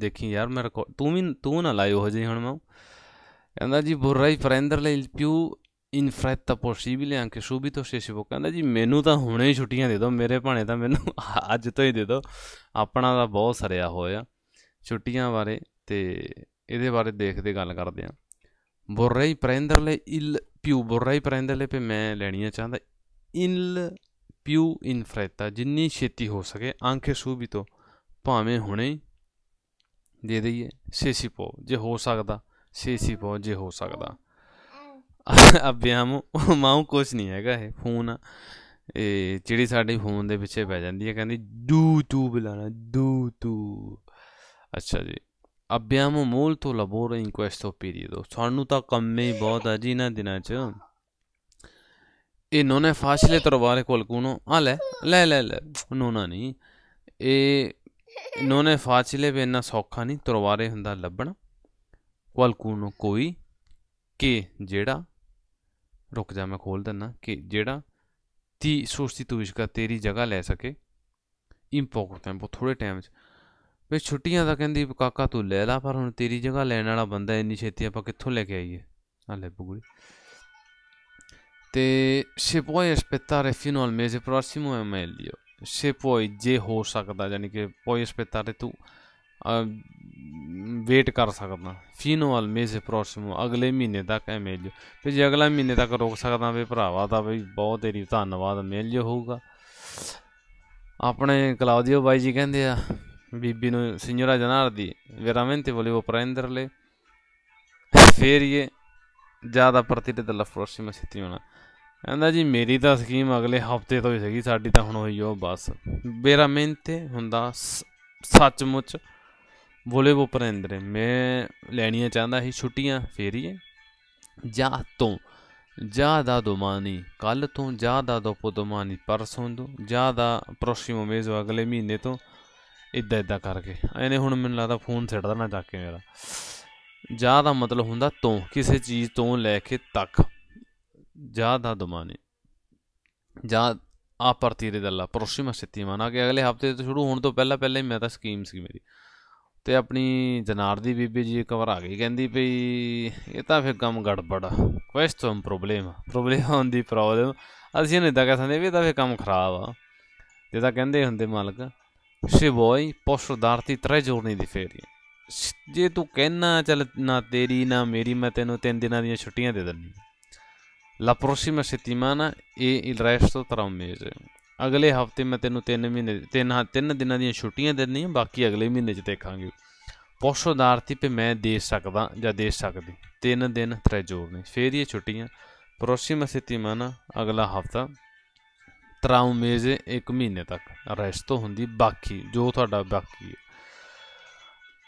ਦੇਖੀ ਯਾਰ ਮੈਂ ਤੂੰ ਵੀ ਤੂੰ ਨਾ ਲਾਇਓ ਹੋ ਜੇ ਹੁਣ ਮੈਂ ਕਹਿੰਦਾ ਜੀ ਬੁਰਾ ਹੀ ਪ੍ਰਿੰਦਰ ਲਈ ਪਿਉ ਇਨਫਰਤ ਪੋਸ਼ੀ ਵੀ ਲਿਆ ਕੇ ਸ਼ੂਭੀ ਤੋਂ ਬੋ ਕਹਿੰਦਾ ਜੀ ਮੈਨੂੰ ਤਾਂ ਹੁਣੇ ਹੀ ਛੁੱਟੀਆਂ ਦੇ ਦਿਓ ਮੇਰੇ ਭਾਣੇ ਤਾਂ ਮੈਨੂੰ [LAUGHS] ਅੱਜ ਤੋਂ ਹੀ ਦੇ ਦਿਓ ਆਪਣਾ ਤਾਂ ਬਹੁਤ ਸਰਿਆ ਹੋਇਆ ਛੁੱਟੀਆਂ ਬਾਰੇ ਤੇ ਇਹਦੇ ਬਾਰੇ ਦੇਖਦੇ ਗੱਲ ਕਰਦੇ ਆ ਬੁਰਈ ਪ੍ਰੈਂਦਰਲੇ ਇਲ ਪਿਊ ਬੁਰਈ ਪ੍ਰੈਂਦਰਲੇ ਪੇ ਮੈਂ ਲੈਣੀਆਂ ਚਾਹੁੰਦਾ ਇਲ ਪਿਊ ਇਨ ਫਰੈਟਾ ਜਿੰਨੀ ਛੇਤੀ ਹੋ ਸਕੇ ਆਂਖੇ ਸ਼ੂਭੀ ਤੋਂ ਭਾਵੇਂ ਹੁਣੇ ਦੇ ਦਈਏ ਪੋ ਜੇ ਹੋ ਸਕਦਾ ਪੋ ਜੇ ਹੋ ਸਕਦਾ abbiamo [LAUGHS] ਮਾਉ ਕੁਛ ਨਹੀਂ ਹੈਗਾ ਇਹ ਫੋਨ ਇਹ ਜਿਹੜੀ ਸਾਡੇ ਫੋਨ ਦੇ ਪਿੱਛੇ ਪੈ ਜਾਂਦੀ ਹੈ ਕਹਿੰਦੀ ਦੂ ਤੂ ਬੁਲਾਣਾ ਦੂ ਤੂ ਅੱਛਾ ਜੀ abbiamo molto lavoro in questo periodo ਸਾਨੂੰ ਤਾਂ ਕੰਮੇ ਹੀ ਬਹੁਤ ਆ ਜੀ ਇਹਨਾਂ ਦਿਨਾਂ 'ਚ ਇਹ ਨੋਨੇ ਫਾਸਲੇ ਤਰਵਾਰੇ ਕੋਲ ਕੋਨੋ ਆ ਲੈ ਲੈ ਲੈ ਲੈ ਨੋਨਾ ਨਹੀਂ ਇਹ ਨੋਨੇ ਫਾਸਲੇ ਵੀ ਇੰਨਾ ਸੌਖਾ ਨਹੀਂ ਤਰਵਾਰੇ ਹੁੰਦਾ ਲੱਭਣਾ ਕੋਲ ਕੋਨੋ ਕੋਈ ਕਿ ਜਿਹੜਾ ਰੁਕ ਜਾ ਮੈਂ ਖੋਲ ਦਿੰਨਾ ਕਿ ਜਿਹੜਾ ਤੀ ਸੋਸਤੀ ਤੂੰ ਇਸ਼ਕਾ ਤੇਰੀ ਜਗ੍ਹਾ ਲੈ ਸਕੇ ਇੰਪੋਰਟ ਹੈ ਬਹੁਤ ਥੋੜੇ ਟਾਈਮ 'ਚ ਵੇ ਛੁੱਟੀਆਂ ਦਾ ਕਹਿੰਦੀ ਕਾਕਾ ਤੂੰ ਲੈ ਲੈ ਪਰ ਹੁਣ ਤੇਰੀ ਜਗ੍ਹਾ ਲੈਣ ਵਾਲਾ ਬੰਦਾ ਇੰਨੀ ਛੇਤੀ ਆਪਾਂ ਕਿੱਥੋਂ ਲੈ ਕੇ ਆਈਏ ਆ ਲੈ ਬੁਗੜੀ ਤੇ se puoi aspettare ਅਲ al mese prossimo è meglio ਸੇ ਪੋਇ ਜੇ ਹੋ ਸਕਦਾ ਯਾਨੀ ਕਿ ਪੋਇ ਸਪੈਟਾਰੇ ਤੂੰ ਵੇਟ ਕਰ ਸਕਦਾ ਫੀਨੋਲ ਮੇਜ਼ ਪ੍ਰੋਸਮੋ ਅਗਲੇ ਮਹੀਨੇ ਤੱਕ ਐ ਮਿਲ ਜੋ ਫਿਰ ਜੇ ਅਗਲਾ ਮਹੀਨੇ ਤੱਕ ਰੋਕ ਸਕਦਾ ਵੇ ਭਰਾਵਾ ਤਾਂ ਬਈ ਬਹੁਤ ਤੇਰੀ ਧੰਨਵਾਦ ਮਿਲ ਜੋ ਹੋਊਗਾ ਆਪਣੇ ਕਲਾਉਡੀਓ ਬਾਈ ਜੀ ਕਹਿੰਦੇ ਆ ਬੀਬੀ ਨੂੰ ਸਿਗਨੋਰਾ ਜਨਾਰਦੀ ਵੋਲੇਵੋ volevo ਫਿਰ ਇਹ ਜ਼ਿਆਦਾ ਪ੍ਰਤੀਤ ਲਫਰੋਸੀ ਮਸਤੀ ਹੋਣਾ ਕਹਿੰਦਾ ਜੀ ਮੇਰੀ ਤਾਂ ਸਕੀਮ ਅਗਲੇ ਹਫਤੇ ਤੋਂ ਹੀ ਸੀਗੀ ਸਾਡੀ ਤਾਂ ਹੁਣ ਹੋਈ ਉਹ ਬਸ veramente ਹੁੰਦਾ ਸੱਚਮੁੱਚ ਬੋਲੇ ਭੁਪਿੰਦਰ ਮੈਂ ਲੈਣੀਆਂ ਚਾਹੁੰਦਾ ਸੀ ਛੁੱਟੀਆਂ ਫੇਰੀਏ ਜਾ ਤੋਂ ਜ਼ਿਆਦਾ ਦੁਮਾਨੀ ਕੱਲ ਤੋਂ ਜ਼ਿਆਦਾ ਦੋ ਪੁਦਮਾਨੀ ਪਰਸੋਂ ਤੋਂ ਜ਼ਿਆਦਾ ਪ੍ਰੋਸ਼ੀਮੋ ਮੇਜ਼ੋ ਅਗਲੇ ਮਹੀਨੇ ਤੋਂ ਇਦਾਂ ਇਦਾਂ ਕਰਕੇ ਐਨੇ ਹੁਣ ਮੈਨੂੰ ਲੱਗਦਾ ਫੋਨ ਛੱਡਦਾ ਨਾ ਚੱਕ ਕੇ ਮੇਰਾ ਜ਼ਿਆਦਾ ਮਤਲਬ ਹੁੰਦਾ ਤੋਂ ਕਿਸੇ ਚੀਜ਼ ਤੋਂ ਲੈ ਕੇ ਤੱਕ ਜ਼ਿਆਦਾ ਦੁਮਾਨੀ ਜਾ ਆ ਪਰਤੀਰੇ ਦੱਲਾ ਪ੍ਰੋਸ਼ੀਮਾ ਸਿੱਤੀ ਮਾਨਾ ਕਿ ਅਗਲੇ ਹਫਤੇ ਤੋਂ ਸ਼ੁਰੂ ਹੋਣ ਤੋਂ ਪਹਿਲਾਂ ਪਹਿਲਾਂ ਹੀ ਮੈਂ ਤਾਂ ਸਕੀਮ ਸੀ ਮੇਰੀ ਤੇ ਆਪਣੀ ਜਨਾਰ ਦੀ ਬੀਬੀ ਜੀ ਇੱਕ ਵਾਰ ਆ ਗਈ ਕਹਿੰਦੀ ਭਈ ਇਹ ਤਾਂ ਫਿਰ ਕੰਮ ਗੜਬੜ ਆ ਕੁਐਸਚਨ ਪ੍ਰੋਬਲਮ ਪ੍ਰੋਬਲਮ ਆਨ ਦੀ ਪ੍ਰੋਬਲਮ ਅਸੀਂ ਇਹਨੂੰ ਇਦਾਂ ਕਹਿ ਸਕਦੇ ਵੀ ਤਾਂ ਫਿਰ ਕੰਮ ਖਰਾਬ ਆ ਤਾਂ ਕਹਿੰਦੇ ਹੁੰਦੇ ਮਾਲਕ ਸ਼ਿਵੋਈ ਪੋਸ਼ਰਦਾਰਤੀ ਤਰੇ ਜੋੜਨੀ ਦੀ ਫੇਰੀ ਜੇ ਤੂੰ ਕਹਿਣਾ ਚੱਲ ਨਾ ਤੇਰੀ ਨਾ ਮੇਰੀ ਮੈਂ ਤੈਨੂੰ ਤਿੰਨ ਦਿਨਾਂ ਦੀਆਂ ਛੁੱਟੀਆਂ ਦੇ ਦਿੰਨੀ ਲਾ ਪ੍ਰੋਸੀਮਾ ਸੈਟੀਮਾਨਾ ਇਹ ਇਲ ਰੈਸਟੋ ਤਰਾ ਮੇਜ਼ ਅਗਲੇ ਹਫਤੇ ਮੈਂ ਤੈਨੂੰ 3 ਮਹੀਨੇ ਤਿੰਨ ਤਿੰਨ ਦਿਨਾਂ ਦੀਆਂ ਛੁੱਟੀਆਂ ਦੇਣੀ ਆ ਬਾਕੀ ਅਗਲੇ ਮਹੀਨੇ 'ਚ ਦੇਖਾਂਗੇ ਪੋਸ਼ੋਦਾਰਤੀ ਤੇ ਮੈਂ ਦੇ ਸਕਦਾ ਜਾਂ ਦੇ ਸਕਦੀ 3 ਦਿਨ ਤ੍ਰੈਜੋਰ ਨੇ ਫੇਰ ਇਹ ਛੁੱਟੀਆਂ ਪ੍ਰੋਸੀਮਾ ਸੇਤੀਮਾਨਾ ਅਗਲਾ ਹਫਤਾ ਤਰਾਉ ਮੇਜ਼ੇ 1 ਮਹੀਨੇ ਤੱਕ ਰੈਸਟ ਤੋਂ ਹੁੰਦੀ ਬਾਕੀ ਜੋ ਤੁਹਾਡਾ ਬਾਕੀ ਹੈ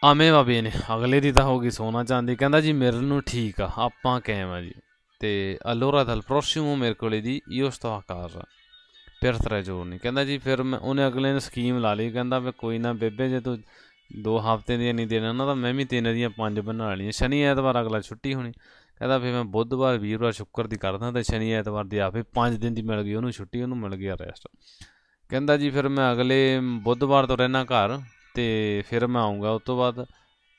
ਆਮੇ ਬਾਬੇ ਨੇ ਅਗਲੇ ਦੀ ਤਾਂ ਹੋ ਗਈ ਸੋਨਾ ਚਾਂਦੀ ਕਹਿੰਦਾ ਜੀ ਮੇਰੇ ਨੂੰ ਠੀਕ ਆ ਆਪਾਂ ਕੈਮ ਆ ਜੀ ਤੇ ਅਲੋਰਾ ਦਲ ਪ੍ਰੋਸੀਮੋ ਮੇਰੇ ਕੋਲੇ ਦੀ ਇਹੋ ਸਤਾ ਕਾਜ਼ਾ ਪਿਰਥਰਾ ਜੋਰ ਨਹੀਂ ਕਹਿੰਦਾ ਜੀ ਫਿਰ ਮੈਂ ਉਹਨੇ ਅਗਲੇ ਨੇ ਸਕੀਮ ਲਾ ਲਈ ਕਹਿੰਦਾ ਵੀ ਕੋਈ ਨਾ ਬੇਬੇ ਜੇ ਤੂੰ ਦੋ ਹਫ਼ਤੇ ਦੀਆਂ ਨਹੀਂ ਦੇਣਾ ਨਾ ਤਾਂ ਮੈਂ ਵੀ ਤਿੰਨ ਦੀਆਂ ਪੰਜ ਬਣਾ ਲਈਆਂ ਸ਼ਨੀ ਐਤਵਾਰ ਅਗਲਾ ਛੁੱਟੀ ਹੋਣੀ ਕਹਿੰਦਾ ਫਿਰ ਮੈਂ ਬੁੱਧਵਾਰ ਵੀਰਵਾਰ ਸ਼ੁੱਕਰ ਦੀ ਕਰਦਾ ਤਾਂ ਸ਼ਨੀ ਐਤਵਾਰ ਦੀ ਆਪੇ ਪੰਜ ਦਿਨ ਦੀ ਮਿਲ ਗਈ ਉਹਨੂੰ ਛੁੱਟੀ ਉਹਨੂੰ ਮਿਲ ਗਿਆ ਰੈਸਟ ਕਹਿੰਦਾ ਜੀ ਫਿਰ ਮੈਂ ਅਗਲੇ ਬੁੱਧਵਾਰ ਤੋਂ ਰਹਿਣਾ ਘਰ ਤੇ ਫਿਰ ਮੈਂ ਆਉਂਗਾ ਉਸ ਤੋਂ ਬਾਅਦ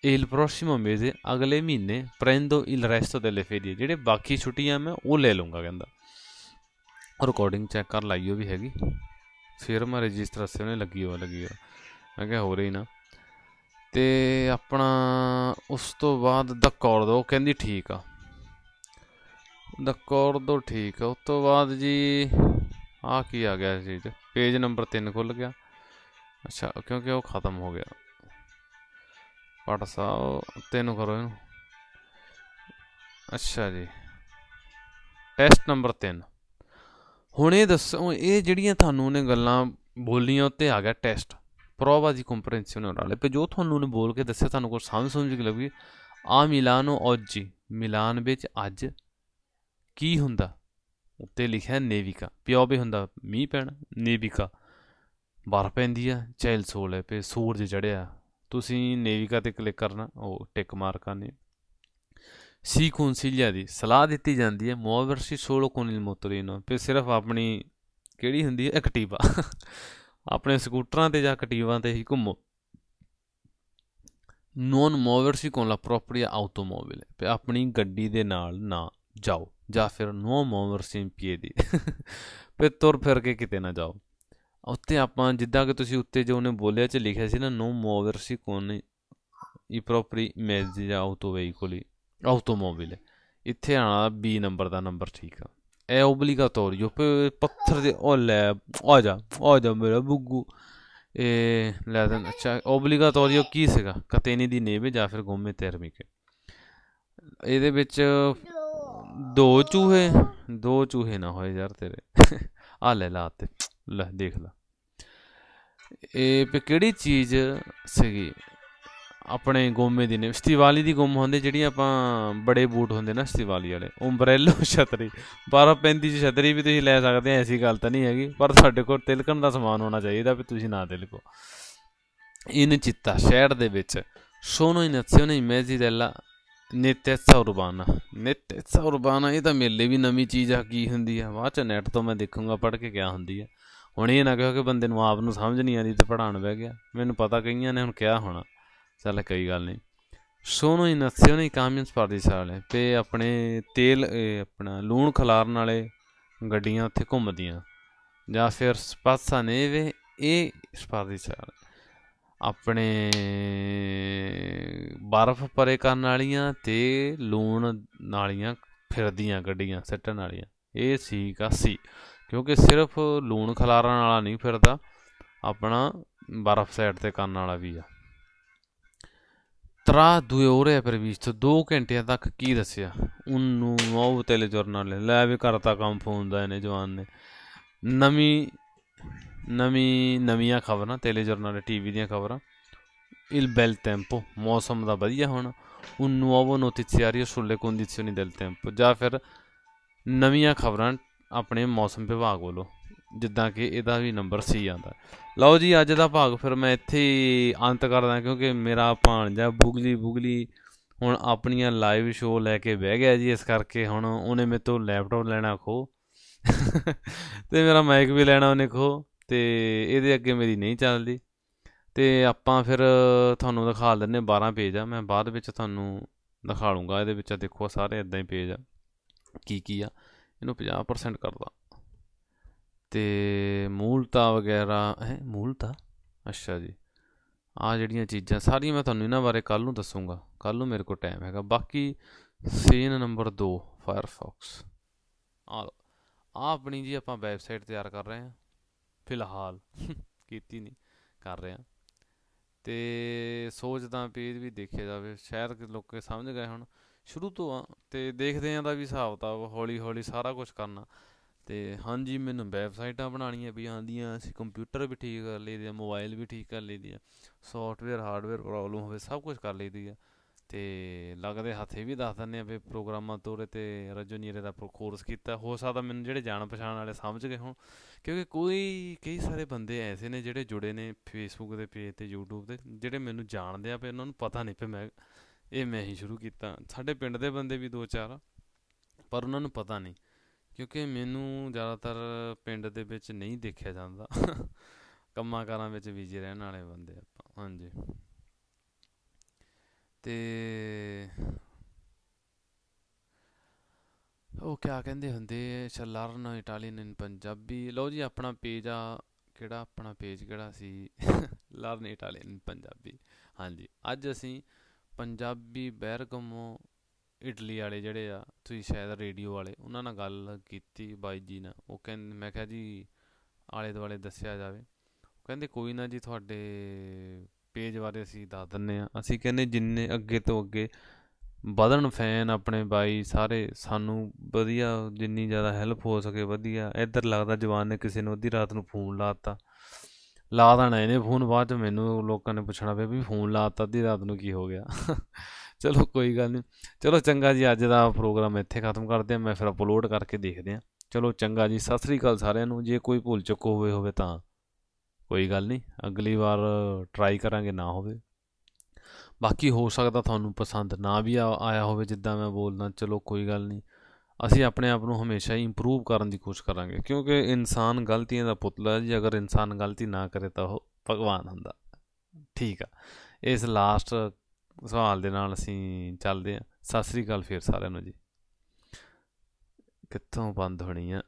ਇਲ ਪ੍ਰੋਸ਼ਿਮੋ ਮੇਜ਼ੇ ਅਗਲੇ ਮਹੀਨੇ ਪ੍ਰੈਂਦੋ ਇਲ ਰੈਸਟੋ ਦੇ ਫੇਰੀ ਜਿਹੜੇ ਬਾਕੀ ਛੁੱਟੀਆਂ ਮੈਂ ਉਹ ਲੈ ਲੂੰਗਾ ਕਹਿੰਦਾ ਰਿਕਾਰਡਿੰਗ ਚੈੱਕ ਕਰ ਲਾਈਓ ਵੀ ਹੈਗੀ ਫਿਰ ਮੈਂ ਰਜਿਸਟ੍ਰੇਸ਼ਨ ਨੇ ਲੱਗੀ ਹੋ ਲੱਗੀ ਹੋ ਮੈਂ ਕਿਹਾ ਹੋ ਰਹੀ ਨਾ ਤੇ ਆਪਣਾ ਉਸ ਤੋਂ ਬਾਅਦ ਦਾ ਕੋਰ ਦੋ ਕਹਿੰਦੀ ਠੀਕ ਆ ਦਾ ਕੋਰ ਦੋ ਠੀਕ ਆ ਉਸ ਤੋਂ ਬਾਅਦ ਜੀ ਆ ਕੀ ਆ ਗਿਆ ਜੀ ਪੇਜ ਨੰਬਰ 3 ਖੁੱਲ ਗਿਆ ਅੱਛਾ ਕਿਉਂਕਿ ਉਹ ਖਤਮ ਹੋ ਗਿਆ ਪੜ ਸਾਹਿਬ ਤੈਨੂੰ ਕਰੋ ਇਹਨੂੰ ਅੱਛਾ ਜੀ ਟੈਸਟ ਨੰਬਰ 3 ਹੁਣ ਇਹ ਦੱਸੋ ਇਹ ਜਿਹੜੀਆਂ ਤੁਹਾਨੂੰ ਨੇ ਗੱਲਾਂ ਬੋਲੀਆਂ ਉੱਤੇ ਆ ਗਿਆ ਟੈਸਟ ਪ੍ਰੋਵਾ ਦੀ ਕੰਪਰੈਂਸੀਓਨ ਵਾਲੇ ਪਰ ਜੋ ਤੁਹਾਨੂੰ ਨੇ ਬੋਲ ਕੇ ਦੱਸਿਆ ਤੁਹਾਨੂੰ ਕੋਈ ਸਮਝ ਸਮਝ ਕੇ ਲੱਗੀ ਆ ਮਿਲਾਨੋ oggi ਮਿਲਾਨ ਵਿੱਚ ਅੱਜ ਕੀ ਹੁੰਦਾ ਉੱਤੇ ਲਿਖਿਆ ਨੇਵਿਕਾ ਪਿਓਬੇ ਹੁੰਦਾ ਮੀ ਪੈਣਾ ਨੇਵਿਕਾ ਬਾਰ ਪੈਂਦੀ ਆ ਚੈਲ ਸੋਲ ਹੈ ਪੇ ਸੂਰਜ ਚੜਿਆ ਤੁਸੀਂ ਨੇਵਿਕਾ ਤੇ ਕਲਿੱਕ ਕਰਨਾ ਉਹ ਟਿਕ ਮਾਰਕਾਂ ਨੇ ਸੀ ਕੌਂਸਿਲਿਆ ਦੀ ਸਲਾਹ ਦਿੱਤੀ ਜਾਂਦੀ ਹੈ ਮੋਵਰਸੀ ਸੋਲੋ ਕੋਨ ਇਲ ਮੁਤਰੀਨੋ ਤੇ ਸਿਰਫ ਆਪਣੀ ਕਿਹੜੀ ਹੁੰਦੀ ਹੈ ਐਕਟਿਵਾ [LAUGHS] ਆਪਣੇ ਸਕੂਟਰਾਂ ਤੇ ਜਾਂ ਕਟੀਵਾਂ ਤੇ ਹੀ ਘੁੰਮੋ ਨੋਨ ਮੋਵਰਸੀ ਕੋਨ ਲਾ ਪ੍ਰੋਪਰੀ ਆਟੋਮੋਬਾਈਲ ਪੇ ਆਪਣੀ ਗੱਡੀ ਦੇ ਨਾਲ ਨਾ ਜਾਓ ਜਾਂ ਫਿਰ ਨੋ ਮੋਵਰਸੀ ਪੀਏ ਦੀ ਪੇ [LAUGHS] ਤੁਰ ਫਿਰ ਕੇ ਕਿਤੇ ਨਾ ਜਾਓ ਉੱਤੇ ਆਪਾਂ ਜਿੱਦਾਂ ਕਿ ਤੁਸੀਂ ਉੱਤੇ ਜੋ ਉਹਨੇ ਬੋਲਿਆ ਚ ਲਿਖਿਆ ਸੀ ਨਾ ਨੋ ਮੋਵਰਸੀ ਕੋਨ ਈ ਪ੍ਰੋਪਰੀ ਇਮੇਜ ਜਾਂ ਆਟੋ ਆਟੋਮੋਬਾਈਲ ਇੱਥੇ ਆਣਾ ਬੀ ਨੰਬਰ ਦਾ ਨੰਬਰ ਠੀਕ ਆ ਐ ਓਬਲੀਗਾ ਤੌਰ ਜੋ ਪੱਥਰ ਦੇ ਉਹ ਲੈ ਆ ਜਾ ਆ ਜਾ ਮੇਰਾ ਬੁੱਗੂ ਇਹ ਦਨ ਅੱਛਾ ਓਬਲੀਗਾ ਤੌਰ ਜੋ ਕੀ ਸੀਗਾ ਕਤੇਨੀ ਦੀ ਨੇਵੇ ਜਾਂ ਫਿਰ ਗੋਮੇ ਤੇਰਮੀ ਕੇ ਇਹਦੇ ਵਿੱਚ ਦੋ ਚੂਹੇ ਦੋ ਚੂਹੇ ਨਾ ਹੋਏ ਯਾਰ ਤੇਰੇ ਆ ਲੈ ਲਾ ਤੇ ਲੈ ਦੇਖ ਲੈ ਇਹ ਪੇ ਕਿਹੜੀ ਚੀਜ਼ ਸੀਗੀ ਆਪਣੇ ਗੋਮੇ ਦੀ ਨੇ ਸਤੀਵਾਲੀ ਦੀ ਗੁੰਮ ਹੁੰਦੇ ਜਿਹੜੀ ਆਪਾਂ ਬੜੇ ਬੂਟ ਹੁੰਦੇ ਨਾ ਸਤੀਵਾਲੀ ਵਾਲੇ ਓਮਬ੍ਰੈਲੋ ਛਤਰੀ 1235 ਦੀ ਛਤਰੀ ਵੀ ਤੁਸੀਂ ਲੈ ਸਕਦੇ ਆ ਐਸੀ ਗੱਲ ਤਾਂ ਨਹੀਂ ਹੈਗੀ ਪਰ ਸਾਡੇ ਕੋਲ ਤਿਲਕਣ ਦਾ ਸਮਾਨ ਹੋਣਾ ਚਾਹੀਦਾ ਵੀ ਤੁਸੀਂ ਨਾ ਤਿਲਕੋ ਇਨ ਚਿੱਤਾ ਸ਼ਹਿਰ ਦੇ ਵਿੱਚ ਸੋਨੋ ਇਨ ਅਜ਼ਿਓਨੇ ਇਮੇਜੀ ਦੈਲਾ ਨਿਤੇਸਾ ਉਰਬਾਨਾ ਨਿਤੇਸਾ ਉਰਬਾਨਾ ਇਹ ਤਾਂ ਮੇਲੇ ਵੀ ਨਵੀਂ ਚੀਜ਼ ਆ ਕੀ ਹੁੰਦੀ ਆ ਬਾਅਦ ਚ ਨੈਟ ਤੋਂ ਮੈਂ ਦੇਖੂੰਗਾ ਪੜ੍ਹ ਕੇ ਕਿਆ ਹੁੰਦੀ ਆ ਹੁਣ ਇਹ ਨਾ ਕਿਹਾ ਕਿ ਬੰਦੇ ਨੂੰ ਆਪ ਨੂੰ ਸਮਝ ਨਹੀਂ ਆਦੀ ਤੇ ਪੜਾਉਣ ਬਹਿ ਗਿਆ ਮੈਨੂੰ ਪਤਾ ਕਈਆਂ ਨੇ ਹੁਣ ਕਿਹਾ ਹੋਣਾ चल ਸੋਨੋ गल्ल नहीं सोनो इनाzione i camions ਸਾਲੇ ਤੇ ਆਪਣੇ ਤੇਲ ਆਪਣਾ ਲੂਣ ਖਲਾਰਨ ਵਾਲੇ ਗੱਡੀਆਂ ਉੱਥੇ ਘੁੰਮਦੀਆਂ ਜਾਂ ਫਿਰ ਸਪਾਸਾ ਨੇਵੇ ਇਹ ਇਹ ਸਾਲ ਆਪਣੇ ਬਰਫ਼ ਪਰੇ ਕਰਨ ਵਾਲੀਆਂ ਤੇ ਲੂਣ ਨਾਲੀਆਂ ਫਿਰਦੀਆਂ ਗੱਡੀਆਂ ਸੱਟਣ ਵਾਲੀਆਂ ਇਹ ਸੀ ਕਾਸੀ ਕਿਉਂਕਿ ਸਿਰਫ ਲੂਣ ਖਲਾਰਨ ਵਾਲਾ ਨਹੀਂ ਫਿਰਦਾ ਆਪਣਾ ਬਰਫ਼ ਸਾਈਡ ਤੇ ਕਰਨ ਵਾਲਾ ਵੀ ਆ ਤਰਾ Tradurre è previsto 2 ਘੰਟਿਆਂ ਤੱਕ ਕੀ ਦੱਸਿਆ ਉਹਨੂੰ ਉਹ ਜਰਨਲ ਲੈ ਵੀ ਕਰਤਾ ਕੰਮ ਫੋਨ ਦਾ ਇਹਨੇ ਜਵਾਨ ਨੇ ਨਵੀਂ ਨਵੀਂ ਨਵੀਆਂ ਖਬਰਾਂ ਜਰਨਲ ਟੀਵੀ ਦੀਆਂ ਖਬਰਾਂ ਇਲ ਬੈਲ ਟੈਂਪੋ ਮੌਸਮ ਦਾ ਵਧੀਆ ਹੁਣ un nuovo notiziario sulle condizioni del ਟੈਂਪੋ ਜਾਂ ਫਿਰ ਨਵੀਆਂ ਖਬਰਾਂ ਆਪਣੇ ਮੌਸਮ ਵਿਭਾਗ ਵੱਲੋਂ ਜਿੱਦਾਂ ਕਿ ਇਹਦਾ ਵੀ ਨੰਬਰ ਸੀ ਜਾਂਦਾ ਲਓ ਜੀ ਅੱਜ ਦਾ ਭਾਗ ਫਿਰ ਮੈਂ ਇੱਥੇ ਹੀ ਅੰਤ ਕਰਦਾ ਕਿਉਂਕਿ ਮੇਰਾ ਜਾਂ ਬੁਗਲੀ ਬੁਗਲੀ ਹੁਣ ਆਪਣੀਆਂ ਲਾਈਵ ਸ਼ੋਅ ਲੈ ਕੇ ਬਹਿ ਗਿਆ ਜੀ ਇਸ ਕਰਕੇ ਹੁਣ ਉਹਨੇ ਮੇਰੇ ਤੋਂ ਲੈਪਟਾਪ ਲੈਣਾ ਖੋ ਤੇ ਮੇਰਾ ਮਾਈਕ ਵੀ ਲੈਣਾ ਉਹਨੇ ਖੋ ਤੇ ਇਹਦੇ ਅੱਗੇ ਮੇਰੀ ਨਹੀਂ ਚੱਲਦੀ ਤੇ ਆਪਾਂ ਫਿਰ ਤੁਹਾਨੂੰ ਦਿਖਾ ਲੈਣੇ 12 ਪੇਜ ਆ ਮੈਂ ਬਾਅਦ ਵਿੱਚ ਤੁਹਾਨੂੰ ਦਿਖਾ ਲੂੰਗਾ ਇਹਦੇ ਵਿੱਚ ਦੇਖੋ ਸਾਰੇ ਇਦਾਂ ਹੀ ਪੇਜ ਆ ਕੀ ਕੀ ਆ ਇਹਨੂੰ 50% ਕਰਦਾ ਤੇ ਮੂਲਤਾ ਵਗੈਰਾ ਹੈ ਮੂਲਤਾ ਅੱਛਾ ਜੀ ਆ ਜਿਹੜੀਆਂ ਚੀਜ਼ਾਂ ਸਾਰੀਆਂ ਮੈਂ ਤੁਹਾਨੂੰ ਇਹਨਾਂ ਬਾਰੇ ਕੱਲ ਨੂੰ ਦੱਸੂਗਾ ਕੱਲ ਨੂੰ ਮੇਰੇ ਕੋਲ ਟਾਈਮ ਹੈਗਾ ਬਾਕੀ ਸੀਨ ਨੰਬਰ 2 ਫਾਇਰਫੌਕਸ ਆ ਆ ਆਪਣੀ ਜੀ ਆਪਾਂ ਵੈਬਸਾਈਟ ਤਿਆਰ ਕਰ ਰਹੇ ਹਾਂ ਫਿਲਹਾਲ [LAUGHS] ਕੀਤੀ ਨਹੀਂ ਕਰ ਰਹੇ ਹਾਂ ਤੇ ਸੋਚਦਾ ਪੇਜ ਵੀ ਦੇਖਿਆ ਜਾਵੇ ਸ਼ਾਇਦ ਲੋਕੇ ਸਮਝ ਗਏ ਹੁਣ ਸ਼ੁਰੂ ਤੋਂ ਆ ਤੇ ਦੇਖਦੇ ਆਂ ਦਾ ਵੀ ਹਿਸਾਬ ਤਾਂ ਹੌਲੀ ਹੌਲੀ ਸਾਰਾ ਕੁਝ ਕਰਨਾ ਤੇ ਹਾਂਜੀ ਮੈਨੂੰ ਵੈਬਸਾਈਟਾਂ ਬਣਾਉਣੀਆਂ ਵੀ ਆਂਦੀਆਂ ਅਸੀਂ ਕੰਪਿਊਟਰ ਵੀ ਠੀਕ ਕਰ ਲਈਦੇ ਆ ਮੋਬਾਈਲ ਵੀ ਠੀਕ ਕਰ ਲਈਦੇ ਆ ਸੌਫਟਵੇਅਰ ਹਾਰਡਵੇਅਰ ਪ੍ਰੋਬਲਮ ਹੋਵੇ ਸਭ ਕੁਝ ਕਰ ਲਈਦੀ ਆ ਤੇ ਲੱਗਦੇ ਹੱਥੇ ਵੀ ਦੱਸ ਦਿੰਦੇ ਆ ਵੀ ਪ੍ਰੋਗਰਾਮਾਂ ਤੋਰੇ ਤੇ ਰਜੋ ਨੀਰੇ ਦਾ ਕੋਰਸ ਕੀਤਾ ਹੋ ਸਕਦਾ ਮੈਨੂੰ ਜਿਹੜੇ ਜਾਣ ਪਛਾਣ ਵਾਲੇ ਸਮਝ ਗਏ ਹੋਣ ਕਿਉਂਕਿ ਕੋਈ ਕਈ ਸਾਰੇ ਬੰਦੇ ਐਸੇ ਨੇ ਜਿਹੜੇ ਜੁੜੇ ਨੇ ਫੇਸਬੁੱਕ ਦੇ ਪੇਜ ਤੇ YouTube ਦੇ ਜਿਹੜੇ ਮੈਨੂੰ ਜਾਣਦੇ ਆ ਪਰ ਉਹਨਾਂ ਨੂੰ ਪਤਾ ਨਹੀਂ ਫਿਰ ਮੈਂ ਇਹ ਮੈਂ ਹੀ ਸ਼ੁਰੂ ਕੀਤਾ ਸਾਡੇ ਪਿੰਡ ਦੇ ਬੰਦੇ ਵੀ ਦੋ ਚਾਰ ਪਰ ਉਹਨਾਂ ਨੂੰ ਪਤਾ ਨਹੀਂ ਕਿਉਂਕਿ ਮੈਨੂੰ ਜ਼ਿਆਦਾਤਰ ਪਿੰਡ ਦੇ ਵਿੱਚ ਨਹੀਂ ਦੇਖਿਆ ਜਾਂਦਾ ਕੰਮਾਂ ਕਾਰਾਂ ਵਿੱਚ ਬਿਜ਼ੀ ਰਹਿਣ ਵਾਲੇ ਬੰਦੇ ਆਪਾਂ ਹਾਂਜੀ ਤੇ ਉਹ ਕੀ ਕਹਿੰਦੇ ਹੁੰਦੇ ਸ਼ਲਰਨ ਇਟਾਲੀਅਨ ਇਨ ਪੰਜਾਬੀ ਲਓ ਜੀ ਆਪਣਾ ਪੇਜ ਆ ਕਿਹੜਾ ਆਪਣਾ ਪੇਜ ਕਿਹੜਾ ਸੀ ਲਰਨ ਇਟਾਲੀਅਨ ਪੰਜਾਬੀ ਹਾਂਜੀ ਅੱਜ ਅਸੀਂ ਪੰਜਾਬੀ ਬੈਰਗਮੋ ਇਟਲੀ ਵਾਲੇ ਜਿਹੜੇ ਆ ਤੁਸੀਂ ਸ਼ਾਇਦ ਰੇਡੀਓ ਵਾਲੇ ਉਹਨਾਂ ਨਾਲ ਗੱਲ ਕੀਤੀ ਬਾਈ ਜੀ ਨਾਲ ਉਹ ਕਹਿੰਦੇ ਮੈਂ ਕਿਹਾ ਜੀ ਆਲੇ ਦੁਆਲੇ ਦੱਸਿਆ ਜਾਵੇ ਉਹ ਕਹਿੰਦੇ ਕੋਈ ਨਾ ਜੀ ਤੁਹਾਡੇ ਪੇਜ ਬਾਰੇ ਅਸੀਂ ਦੱਸ ਦਿੰਨੇ ਆ ਅਸੀਂ ਕਹਿੰਦੇ ਜਿੰਨੇ ਅੱਗੇ ਤੋਂ ਅੱਗੇ ਵਧਣ ਫੈਨ ਆਪਣੇ ਬਾਈ ਸਾਰੇ ਸਾਨੂੰ ਵਧੀਆ ਜਿੰਨੀ ਜ਼ਿਆਦਾ ਹੈਲਪ ਹੋ ਸਕੇ ਵਧੀਆ ਇੱਧਰ ਲੱਗਦਾ ਜਵਾਨ ਨੇ ਕਿਸੇ ਨੂੰ ਅੱਧੀ ਰਾਤ ਨੂੰ ਫੋਨ ਲਾਤਾ ਲਾ ਦੇਣਾ ਇਹਨੇ ਫੋਨ ਬਾਅਦ ਮੈਨੂੰ ਲੋਕਾਂ ਨੇ ਪੁੱਛਣਾ ਪਿਆ ਵੀ ਫੋਨ ਲਾਤਾ ਅੱਧੀ ਰਾਤ ਨੂੰ ਕੀ ਹੋ ਗਿਆ ਚਲੋ ਕੋਈ ਗੱਲ ਨਹੀਂ ਚਲੋ ਚੰਗਾ ਜੀ ਅੱਜ ਦਾ ਪ੍ਰੋਗਰਾਮ ਇੱਥੇ ਖਤਮ ਕਰਦੇ ਆ ਮੈਂ ਫਿਰ ਅਪਲੋਡ ਕਰਕੇ ਦੇਖਦੇ ਆ ਚਲੋ ਚੰਗਾ ਜੀ ਸਤਿ ਸ੍ਰੀ ਅਕਾਲ ਸਾਰਿਆਂ ਨੂੰ ਜੇ ਕੋਈ ਭੁੱਲ ਚੁੱਕ ਹੋਵੇ ਹੋਵੇ ਤਾਂ ਕੋਈ ਗੱਲ ਨਹੀਂ ਅਗਲੀ ਵਾਰ ਟਰਾਈ ਕਰਾਂਗੇ ਨਾ ਹੋਵੇ ਬਾਕੀ ਹੋ ਸਕਦਾ ਤੁਹਾਨੂੰ ਪਸੰਦ ਨਾ ਵੀ ਆਇਆ ਹੋਵੇ ਜਿੱਦਾਂ ਮੈਂ ਬੋਲਦਾ ਚਲੋ ਕੋਈ ਗੱਲ ਨਹੀਂ ਅਸੀਂ ਆਪਣੇ ਆਪ ਨੂੰ ਹਮੇਸ਼ਾ ਹੀ ਇੰਪਰੂਵ ਕਰਨ ਦੀ ਕੋਸ਼ਿਸ਼ ਕਰਾਂਗੇ ਕਿਉਂਕਿ ਇਨਸਾਨ ਗਲਤੀਆਂ ਦਾ ਪੁਤਲਾ ਜੀ ਅਗਰ ਇਨਸਾਨ ਗਲਤੀ ਨਾ ਕਰੇ ਤਾਂ ਉਹ ਭਗਵਾਨ ਹੁੰਦਾ ਠੀਕ ਆ ਇਸ ਲਾਸਟ ਸਵਾਲ ਦੇ ਨਾਲ ਅਸੀਂ ਚੱਲਦੇ ਹਾਂ ਸਤਿ ਸ੍ਰੀ ਅਕਾਲ ਫੇਰ ਸਾਰਿਆਂ ਨੂੰ ਜੀ ਕਿੱਥੋਂ ਬੰਦ ਹੋਣੀ ਆ